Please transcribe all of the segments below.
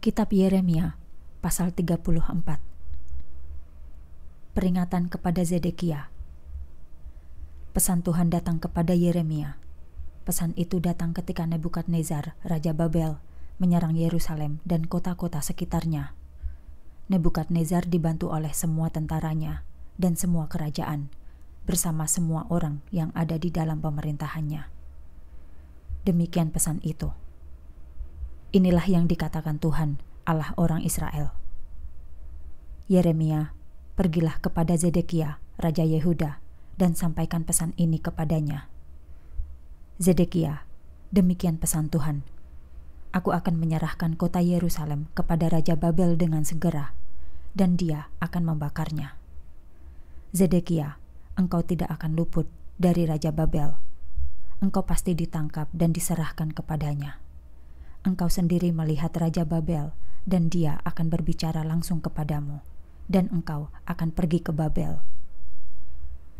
Kitab Yeremia pasal 34 Peringatan kepada Zedekia Pesan Tuhan datang kepada Yeremia Pesan itu datang ketika Nebukadnezar, Raja Babel, menyerang Yerusalem dan kota-kota sekitarnya. Nebukadnezar dibantu oleh semua tentaranya dan semua kerajaan, bersama semua orang yang ada di dalam pemerintahannya. Demikian pesan itu. Inilah yang dikatakan Tuhan, Allah orang Israel. Yeremia, pergilah kepada Zedekia, Raja Yehuda, dan sampaikan pesan ini kepadanya. Zedekia, demikian pesan Tuhan. Aku akan menyerahkan kota Yerusalem kepada Raja Babel dengan segera, dan dia akan membakarnya. Zedekia, engkau tidak akan luput dari Raja Babel. Engkau pasti ditangkap dan diserahkan kepadanya.' engkau sendiri melihat Raja Babel, dan dia akan berbicara langsung kepadamu, dan engkau akan pergi ke Babel.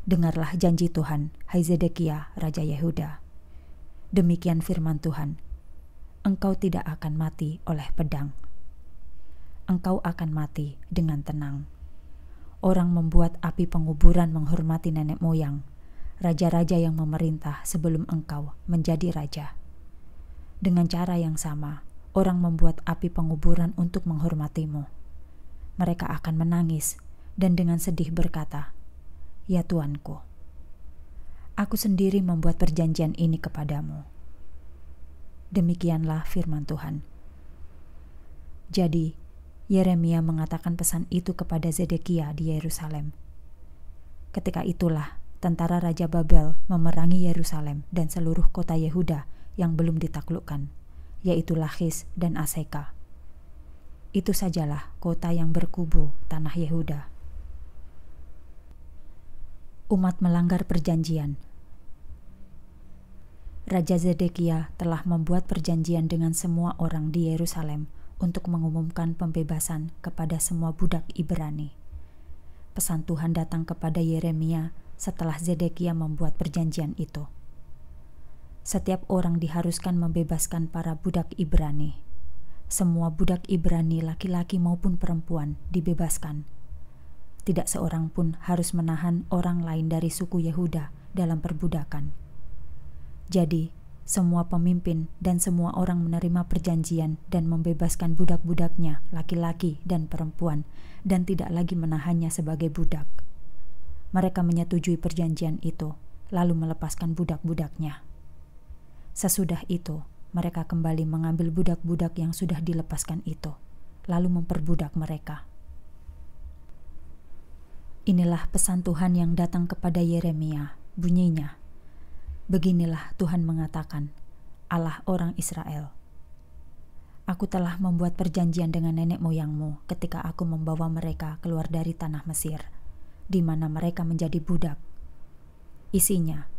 Dengarlah janji Tuhan, hai Zedekia, Raja Yehuda. Demikian firman Tuhan, engkau tidak akan mati oleh pedang. Engkau akan mati dengan tenang. Orang membuat api penguburan menghormati nenek moyang, raja-raja yang memerintah sebelum engkau menjadi raja. Dengan cara yang sama, orang membuat api penguburan untuk menghormatimu. Mereka akan menangis dan dengan sedih berkata, "Ya Tuanku, aku sendiri membuat perjanjian ini kepadamu." Demikianlah firman Tuhan. Jadi, Yeremia mengatakan pesan itu kepada Zedekia di Yerusalem. Ketika itulah tentara Raja Babel memerangi Yerusalem dan seluruh kota Yehuda yang belum ditaklukkan, yaitu Lachis dan Aseka. Itu sajalah kota yang berkubu tanah Yehuda. Umat melanggar perjanjian. Raja Zedekia telah membuat perjanjian dengan semua orang di Yerusalem untuk mengumumkan pembebasan kepada semua budak Ibrani. Pesan Tuhan datang kepada Yeremia setelah Zedekia membuat perjanjian itu setiap orang diharuskan membebaskan para budak Ibrani. Semua budak Ibrani, laki-laki maupun perempuan, dibebaskan. Tidak seorang pun harus menahan orang lain dari suku Yehuda dalam perbudakan. Jadi, semua pemimpin dan semua orang menerima perjanjian dan membebaskan budak-budaknya, laki-laki dan perempuan, dan tidak lagi menahannya sebagai budak. Mereka menyetujui perjanjian itu, lalu melepaskan budak-budaknya. Sesudah itu, mereka kembali mengambil budak-budak yang sudah dilepaskan itu, lalu memperbudak mereka. Inilah pesan Tuhan yang datang kepada Yeremia, bunyinya. Beginilah Tuhan mengatakan, Allah orang Israel. Aku telah membuat perjanjian dengan nenek moyangmu ketika aku membawa mereka keluar dari tanah Mesir, di mana mereka menjadi budak. Isinya,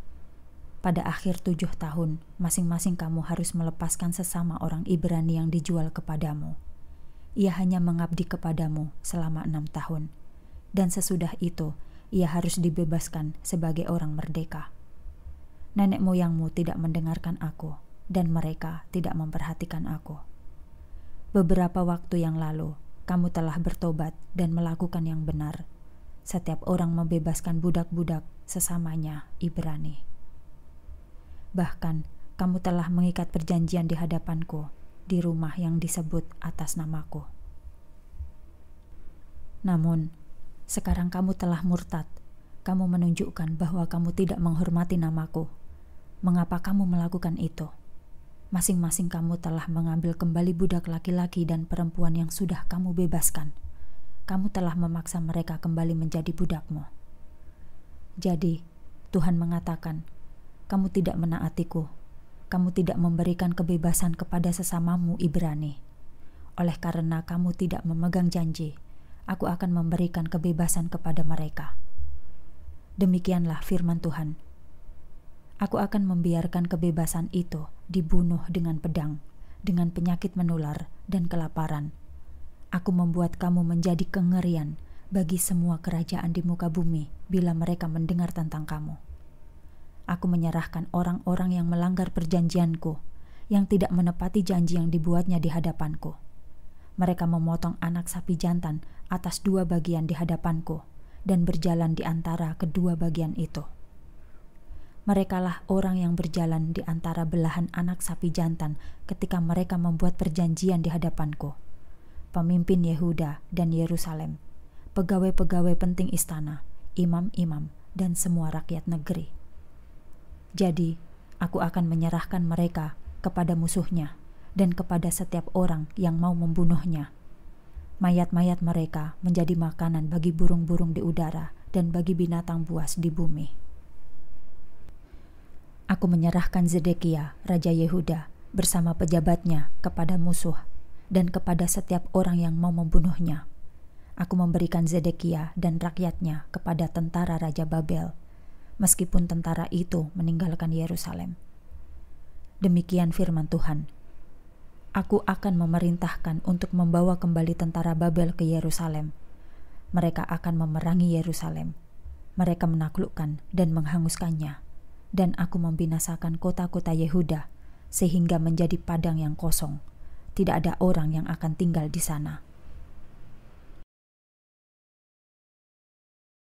pada akhir tujuh tahun, masing-masing kamu harus melepaskan sesama orang Ibrani yang dijual kepadamu. Ia hanya mengabdi kepadamu selama enam tahun, dan sesudah itu ia harus dibebaskan sebagai orang merdeka. Nenek moyangmu tidak mendengarkan aku, dan mereka tidak memperhatikan aku. Beberapa waktu yang lalu, kamu telah bertobat dan melakukan yang benar. Setiap orang membebaskan budak-budak sesamanya Ibrani. Bahkan, kamu telah mengikat perjanjian di hadapanku, di rumah yang disebut atas namaku. Namun, sekarang kamu telah murtad. Kamu menunjukkan bahwa kamu tidak menghormati namaku. Mengapa kamu melakukan itu? Masing-masing kamu telah mengambil kembali budak laki-laki dan perempuan yang sudah kamu bebaskan. Kamu telah memaksa mereka kembali menjadi budakmu. Jadi, Tuhan mengatakan, kamu tidak menaatiku. Kamu tidak memberikan kebebasan kepada sesamamu Ibrani. Oleh karena kamu tidak memegang janji, aku akan memberikan kebebasan kepada mereka. Demikianlah firman Tuhan. Aku akan membiarkan kebebasan itu dibunuh dengan pedang, dengan penyakit menular dan kelaparan. Aku membuat kamu menjadi kengerian bagi semua kerajaan di muka bumi bila mereka mendengar tentang kamu. Aku menyerahkan orang-orang yang melanggar perjanjianku, yang tidak menepati janji yang dibuatnya di hadapanku. Mereka memotong anak sapi jantan atas dua bagian di hadapanku dan berjalan di antara kedua bagian itu. Merekalah orang yang berjalan di antara belahan anak sapi jantan ketika mereka membuat perjanjian di hadapanku. Pemimpin Yehuda dan Yerusalem, pegawai-pegawai penting istana, imam-imam, dan semua rakyat negeri. Jadi, aku akan menyerahkan mereka kepada musuhnya dan kepada setiap orang yang mau membunuhnya. Mayat-mayat mereka menjadi makanan bagi burung-burung di udara dan bagi binatang buas di bumi. Aku menyerahkan Zedekia, Raja Yehuda, bersama pejabatnya kepada musuh dan kepada setiap orang yang mau membunuhnya. Aku memberikan Zedekia dan rakyatnya kepada tentara Raja Babel, meskipun tentara itu meninggalkan Yerusalem. Demikian firman Tuhan. Aku akan memerintahkan untuk membawa kembali tentara Babel ke Yerusalem. Mereka akan memerangi Yerusalem. Mereka menaklukkan dan menghanguskannya. Dan aku membinasakan kota-kota Yehuda sehingga menjadi padang yang kosong. Tidak ada orang yang akan tinggal di sana.